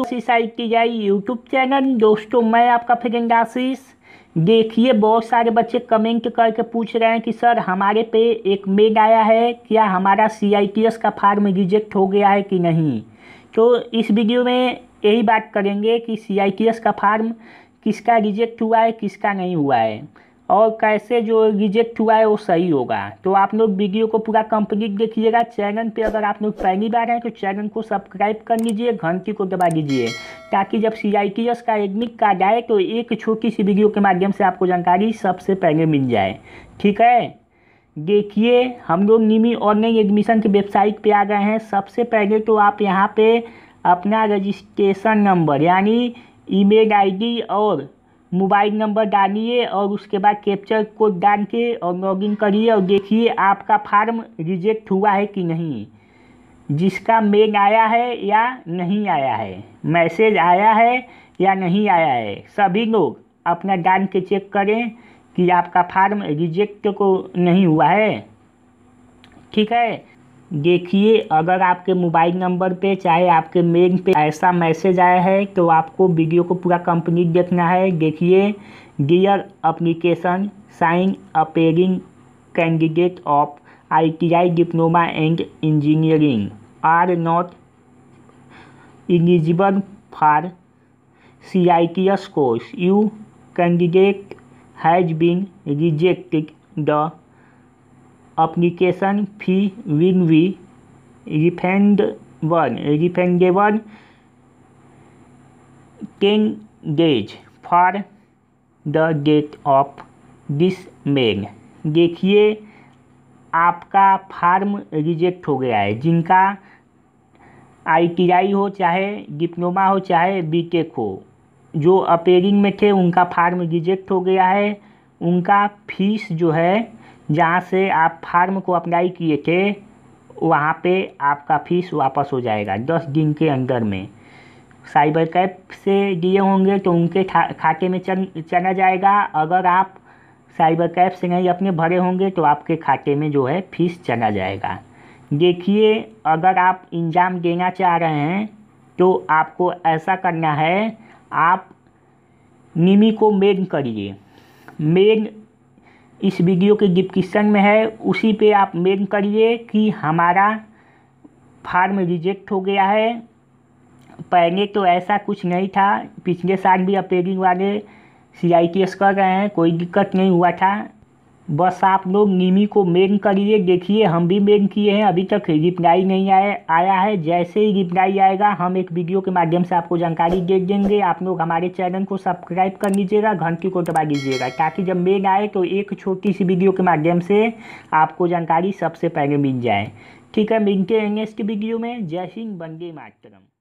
exercise की जाए YouTube channel दोस्तों मैं आपका फ्रेंड आशीष देखिए बहुत सारे बच्चे कमेंट करके पूछ रहे हैं कि सर हमारे पे एक मेल आया है क्या हमारा सी का फार्म रिजेक्ट हो गया है कि नहीं तो इस वीडियो में यही बात करेंगे कि सी का फार्म किसका रिजेक्ट हुआ है किसका नहीं हुआ है और कैसे जो रिजेक्ट हुआ है वो सही होगा तो आप लोग वीडियो को पूरा कंप्लीट देखिएगा चैनल पे अगर आप लोग पहली बार हैं तो चैनल को सब्सक्राइब कर लीजिए घंटी को दबा दीजिए ताकि जब सी आई टी एस का एडमिट कार्ड आए तो एक छोटी सी वीडियो के माध्यम से आपको जानकारी सबसे पहले मिल जाए ठीक है देखिए हम लोग निमी ऑनलाइन एडमिशन की वेबसाइट पर आ गए हैं सबसे पहले तो आप यहाँ पर अपना रजिस्ट्रेशन नंबर यानी ईमेल आईडी और मोबाइल नंबर डालिए और उसके बाद कैप्चर कोड डाल के और लॉगिन करिए और देखिए आपका फार्म रिजेक्ट हुआ है कि नहीं जिसका मेल आया है या नहीं आया है मैसेज आया है या नहीं आया है सभी लोग अपना डाल के चेक करें कि आपका फार्म रिजेक्ट को नहीं हुआ है ठीक है देखिए अगर आपके मोबाइल नंबर पे चाहे आपके मेल पे ऐसा मैसेज आया है तो आपको वीडियो को पूरा कंप्लीट देखना है देखिए गियर application sign appearing candidate of ITI diploma and engineering are not eligible for C I T S course you candidate has been rejected the application fee will be refund one refundable ten days for the date of this mail देखिए आपका farm reject हो गया है जिनका ITI हो चाहे diploma हो चाहे बीटेक हो जो अपेयरिंग में थे उनका फार्म रिजेक्ट हो गया है उनका फीस जो है जहाँ से आप फार्म को अप्लाई किए थे वहाँ पे आपका फीस वापस हो जाएगा दस दिन के अंदर में साइबर कैप से दिए होंगे तो उनके खाते में चल चला जाएगा अगर आप साइबर कैप से नहीं अपने भरे होंगे तो आपके खाते में जो है फीस चला जाएगा देखिए अगर आप इंजाम देना चाह रहे हैं तो आपको ऐसा करना है आप निमी को मेन करिए मेन इस वीडियो के डिस्क्रिप्शन में है उसी पे आप मेल करिए कि हमारा फार्म रिजेक्ट हो गया है पहले तो ऐसा कुछ नहीं था पिछले साल भी अपीयरिंग वाले सी आई टी एस कर रहे हैं कोई दिक्कत नहीं हुआ था बस आप लोग निमी को मेंग करिए देखिए हम भी मेंग किए हैं अभी तक रिप्लाई नहीं आए आया है जैसे ही रिप्लाई आएगा हम एक वीडियो के माध्यम से आपको जानकारी दे देंगे आप लोग हमारे चैनल को सब्सक्राइब कर लीजिएगा घंटी को दबा दीजिएगा ताकि जब मेंग आए तो एक छोटी सी वीडियो के माध्यम से आपको जानकारी सबसे पहले मिल जाए ठीक है मिलते हैं नेक्स्ट वीडियो में जय हिंद बंदे मातरम